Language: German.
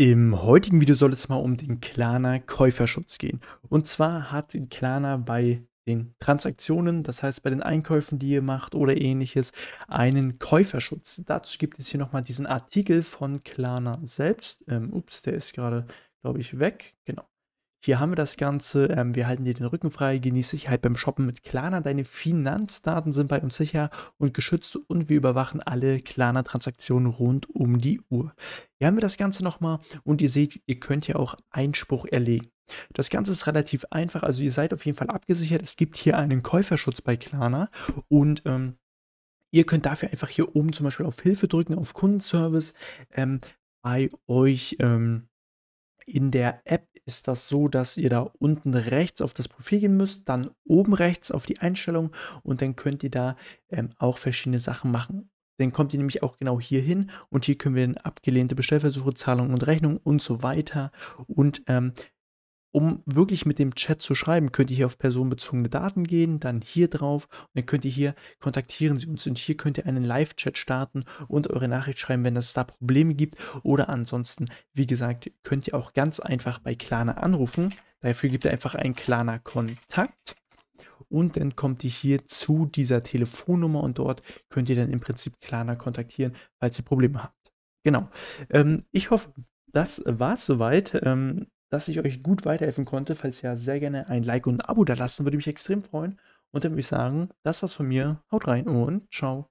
Im heutigen Video soll es mal um den Klarner Käuferschutz gehen. Und zwar hat Klarner bei den Transaktionen, das heißt bei den Einkäufen, die ihr macht oder ähnliches, einen Käuferschutz. Dazu gibt es hier nochmal diesen Artikel von Klarner selbst. Ähm, ups, der ist gerade, glaube ich, weg. Genau. Hier haben wir das Ganze. Ähm, wir halten dir den Rücken frei. Genieß Sicherheit beim Shoppen mit Klarna. Deine Finanzdaten sind bei uns sicher und geschützt und wir überwachen alle Klarna-Transaktionen rund um die Uhr. Hier haben wir das Ganze nochmal und ihr seht, ihr könnt hier auch Einspruch erlegen. Das Ganze ist relativ einfach, also ihr seid auf jeden Fall abgesichert. Es gibt hier einen Käuferschutz bei Klarna und ähm, ihr könnt dafür einfach hier oben zum Beispiel auf Hilfe drücken, auf Kundenservice ähm, bei euch. Ähm, in der App ist das so, dass ihr da unten rechts auf das Profil gehen müsst, dann oben rechts auf die Einstellung und dann könnt ihr da ähm, auch verschiedene Sachen machen. Dann kommt ihr nämlich auch genau hier hin und hier können wir dann abgelehnte Bestellversuche, Zahlungen und Rechnungen und so weiter und ähm, um wirklich mit dem Chat zu schreiben, könnt ihr hier auf personenbezogene Daten gehen, dann hier drauf und dann könnt ihr hier kontaktieren Sie uns und hier könnt ihr einen Live-Chat starten und eure Nachricht schreiben, wenn es da Probleme gibt oder ansonsten, wie gesagt, könnt ihr auch ganz einfach bei Klana anrufen. Dafür gibt ihr einfach einen Klana Kontakt und dann kommt ihr hier zu dieser Telefonnummer und dort könnt ihr dann im Prinzip Klana kontaktieren, falls ihr Probleme habt. Genau. Ähm, ich hoffe, das war es soweit. Ähm, dass ich euch gut weiterhelfen konnte. Falls ja, sehr gerne ein Like und ein Abo da lassen, würde mich extrem freuen. Und dann würde ich sagen, das war's von mir. Haut rein und ciao.